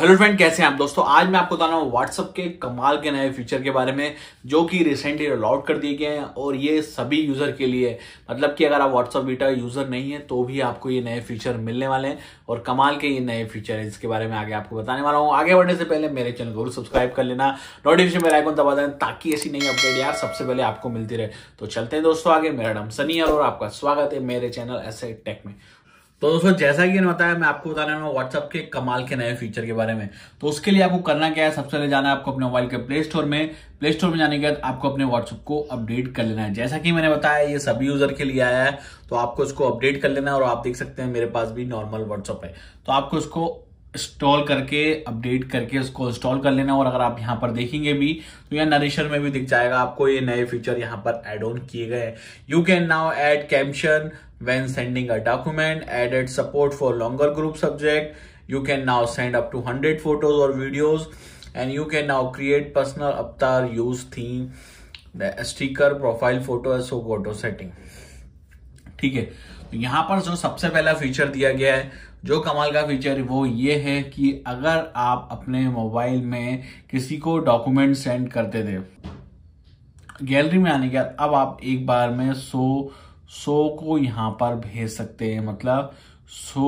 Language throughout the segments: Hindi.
हेलो फ्रेंड कैसे हैं आप दोस्तों आज मैं आपको बता रहा हूँ व्हाट्सअप के कमाल के नए फीचर के बारे में जो कि रिसेंटली अलाउड कर दिए गए हैं और ये सभी यूज़र के लिए मतलब कि अगर आप व्हाट्सअप बीटा यूज़र नहीं है तो भी आपको ये नए फीचर मिलने वाले हैं और कमाल के ये नए फीचर है जिसके बारे में आगे आपको बताने वाला हूँ आगे बढ़ने से पहले मेरे चैनल को सब्सक्राइब कर लेना नोटिफिकेशन मेरा आइकन दबा देना ताकि ऐसी नई अपडेट यार सबसे पहले आपको मिलती रहे तो चलते हैं दोस्तों आगे मेरा नाम सनी और आपका स्वागत है मेरे चैनल ऐसे टेक में तो दोस्तों जैसा कि मैंने बताया मैं आपको बताने वाला व्हाट्सअप के कमाल के नए फीचर के बारे में तो उसके लिए आपको करना क्या है सबसे पहले जाना है आपको अपने मोबाइल के प्ले स्टोर में प्ले स्टोर में जाने के बाद आपको अपने व्हाट्सअप को अपडेट कर लेना है जैसा कि मैंने बताया ये सभी यूजर के लिए आया है तो आपको इसको अपडेट कर लेना है और आप देख सकते हैं मेरे पास भी नॉर्मल व्हाट्सअप है तो आपको इसको इंस्टॉल करके अपडेट करके उसको इंस्टॉल कर लेना और अगर आप यहाँ पर देखेंगे भी तो यह नरेशर में भी दिख जाएगा आपको ये नए फीचर यहाँ पर एड ऑन किए गए you can now add caption when sending a document add add support for longer group subject you can now send up to hundred photos और videos and you can now create personal avatar use theme sticker profile photo as photo setting ठीक है तो यहां पर जो सबसे पहला फीचर दिया गया है जो कमाल का फीचर है वो ये है कि अगर आप अपने मोबाइल में किसी को डॉक्यूमेंट सेंड करते थे गैलरी में आने के बाद अब आप एक बार में सो सो को यहां पर भेज सकते हैं मतलब सो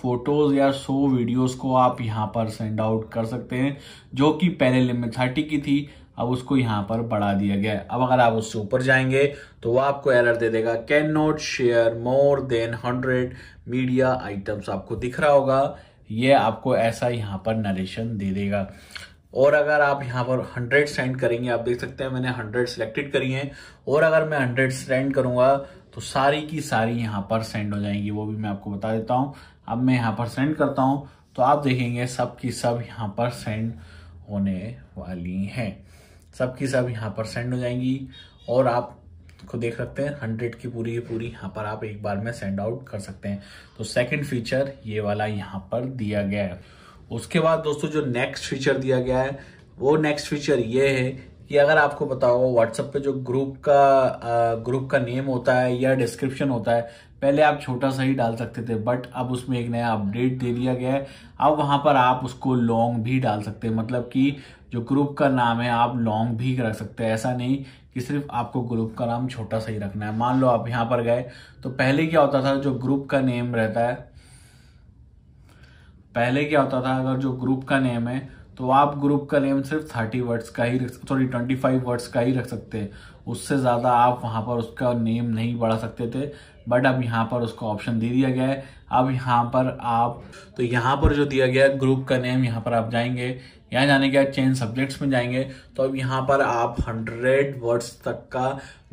फोटोज या सो वीडियोस को आप यहां पर सेंड आउट कर सकते हैं जो कि पहले लिमिट थर्टी की थी अब उसको यहाँ पर बढ़ा दिया गया अब अगर आप उससे ऊपर जाएंगे तो वह आपको एलर दे देगा can not share more than hundred media items आपको दिख रहा होगा ये आपको ऐसा यहाँ पर नरेशन दे देगा और अगर आप यहाँ पर 100 सेंड करेंगे आप देख सकते हैं मैंने 100 सिलेक्टेड करी हैं और अगर मैं 100 सेंड करूंगा तो सारी की सारी यहाँ पर सेंड हो जाएंगी वो भी मैं आपको बता देता हूँ अब मैं यहाँ पर सेंड करता हूँ तो आप देखेंगे सब की सब यहाँ पर सेंड होने वाली हैं सबकी सब, यहाँ पर सेंड हो जाएंगी और आप को देख सकते हैं हंड्रेड की पूरी की पूरी यहाँ पर आप एक बार में सेंड आउट कर सकते हैं तो सेकंड फीचर ये वाला यहाँ पर दिया गया है उसके बाद दोस्तों जो नेक्स्ट फीचर दिया गया है वो नेक्स्ट फीचर ये है कि अगर आपको पता होगा व्हाट्सएप पे जो ग्रुप का ग्रुप का नेम होता है या डिस्क्रिप्शन होता है पहले आप छोटा सा ही डाल सकते थे बट अब उसमें एक नया अपडेट दे दिया गया है अब वहाँ पर आप उसको लॉन्ग भी डाल सकते हैं मतलब कि जो ग्रुप का नाम है आप लॉन्ग भी रख सकते हैं ऐसा नहीं कि सिर्फ आपको ग्रुप का नाम छोटा सा ही रखना है मान लो आप यहां पर गए तो पहले क्या होता था जो ग्रुप का नेम रहता है पहले क्या होता था अगर जो ग्रुप का नेम है तो आप ग्रुप का नेम सिर्फ थर्टी वर्ड्स का ही रख सॉरी ट्वेंटी फाइव वर्ड्स का ही रख सकते हैं उससे ज़्यादा आप वहां पर उसका नेम नहीं बढ़ा सकते थे बट अब यहाँ पर उसको ऑप्शन दे दिया गया है अब यहाँ पर आप तो यहाँ पर जो दिया गया ग्रुप का नेम यहाँ पर आप जाएंगे यहाँ जाने के बाद चेंज सब्जेक्ट्स में जाएंगे तो अब यहाँ पर आप हंड्रेड वर्ड्स तक का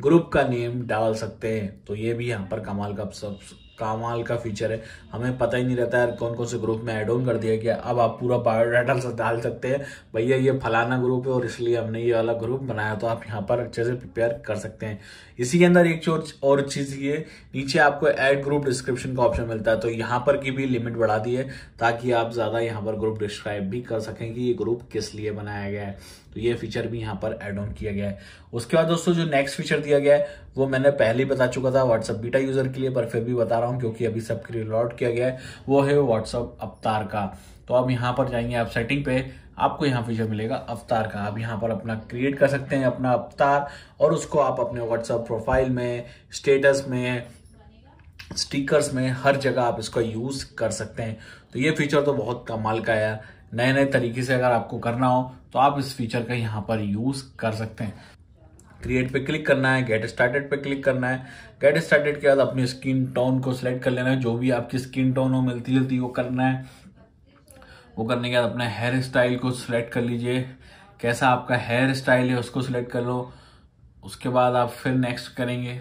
ग्रुप का नेम डाल सकते हैं तो ये भी यहाँ पर कमाल का सब कमाल का फीचर है हमें पता ही नहीं रहता है कौन कौन से ग्रुप में ऐड ऑन कर दिया गया अब आप पूरा बायोडाटा डाल सकते हैं भैया ये फलाना ग्रुप है और इसलिए हमने ये वाला ग्रुप बनाया तो आप यहाँ पर अच्छे से प्रिपेयर कर सकते हैं इसी के अंदर एक और चीज़ ये नीचे आपको एड ग्रुप डिस्क्रिप्शन का ऑप्शन मिलता है तो यहाँ पर की भी लिमिट बढ़ा दी है ताकि आप ज़्यादा यहाँ पर ग्रुप डिस्क्राइब भी कर सकें कि ये ग्रुप किस लिए बनाया गया है तो ये फीचर भी यहाँ पर एड ऑन किया गया है उसके बाद दोस्तों जो नेक्स्ट फीचर दिया गया है वो मैंने पहले ही बता चुका था व्हाट्सअप बीटा यूजर के लिए पर फिर भी बता रहा रहा हूँ क्योंकि अभी सब लिए लॉट किया गया है वो है व्हाट्सअप अवतार का तो आप यहाँ पर जाएंगे आप सेटिंग पे आपको यहाँ फीचर मिलेगा अवतार का आप यहाँ पर अपना क्रिएट कर सकते हैं अपना अवतार और उसको आप अपने व्हाट्सअप प्रोफाइल में स्टेटस में स्टिकर्स में हर जगह आप इसका यूज़ कर सकते हैं तो ये फीचर तो बहुत कमाल का है नए नए तरीके से अगर आपको करना हो तो आप इस फीचर का यहाँ पर यूज़ कर सकते हैं क्रिएट पे क्लिक करना है गेट स्टार्टेड पे क्लिक करना है गेट स्टार्टेड के बाद अपनी स्किन टोन को सिलेक्ट कर लेना है जो भी आपकी स्किन टोन हो मिलती जुलती वो करना है वो करने के बाद अपने हेयर स्टाइल को सिलेक्ट कर लीजिए कैसा आपका हेयर स्टाइल है उसको सिलेक्ट कर लो उसके बाद आप फिर नेक्स्ट करेंगे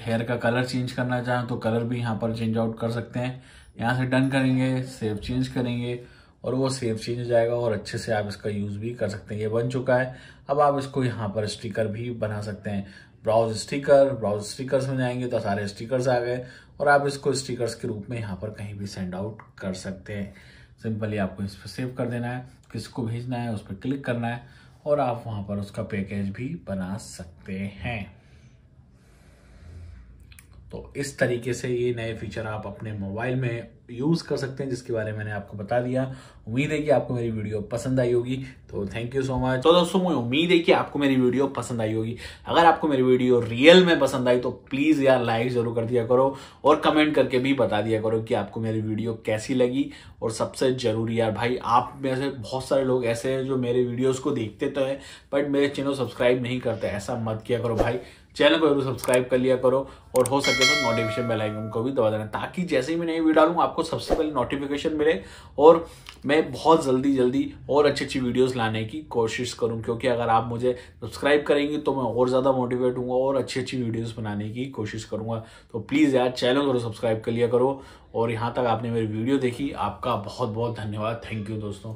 हेयर का कलर चेंज करना चाहें तो कलर भी यहाँ पर चेंज आउट कर सकते हैं यहाँ से डन करेंगे सेव चेंज करेंगे और वो सेव चेंज हो जाएगा और अच्छे से आप इसका यूज़ भी कर सकते हैं ये बन चुका है अब आप इसको यहाँ पर स्टिकर भी बना सकते हैं ब्राउज स्टिकर ब्राउज स्टिकर्स में जाएंगे तो सारे स्टिकर्स आ गए और आप इसको स्टिकर्स के रूप में यहाँ पर कहीं भी सेंड आउट कर सकते हैं सिंपली आपको इस पर सेव कर देना है किसको भेजना है उस पर क्लिक करना है और आप वहाँ पर उसका पैकेज भी बना सकते हैं तो इस तरीके से ये नए फीचर आप अपने मोबाइल में यूज़ कर सकते हैं जिसके बारे में मैंने आपको बता दिया उम्मीद है कि आपको मेरी वीडियो पसंद आई होगी तो थैंक यू सो मच तो दोस्तों मुझे उम्मीद है कि आपको मेरी वीडियो पसंद आई होगी अगर आपको मेरी वीडियो रियल में पसंद आई तो प्लीज़ यार लाइक ज़रूर कर दिया करो और कमेंट करके भी बता दिया करो कि आपको मेरी वीडियो कैसी लगी और सबसे ज़रूरी यार भाई आप में से बहुत सारे लोग ऐसे हैं जो मेरे वीडियोज़ को देखते तो हैं बट मेरे चैनल सब्सक्राइब नहीं करते ऐसा मत किया करो भाई चैनल को जरूर सब्सक्राइब कर लिया करो और हो सके तो नोटिफिकेशन बेल आइकन को भी दबा देना ताकि जैसे ही मैं नई वीडियो डालूँ आपको सबसे पहले नोटिफिकेशन मिले और मैं बहुत जल्दी जल्दी और अच्छी अच्छी वीडियोस लाने की कोशिश करूँ क्योंकि अगर आप मुझे सब्सक्राइब करेंगे तो मैं और ज़्यादा मोटिवेट हूँ और अच्छी अच्छी वीडियोज़ बनाने की कोशिश करूँगा तो प्लीज़ यार चैनल को सब्सक्राइब कर लिया करो और यहाँ तक आपने मेरी वीडियो देखी आपका बहुत बहुत धन्यवाद थैंक यू दोस्तों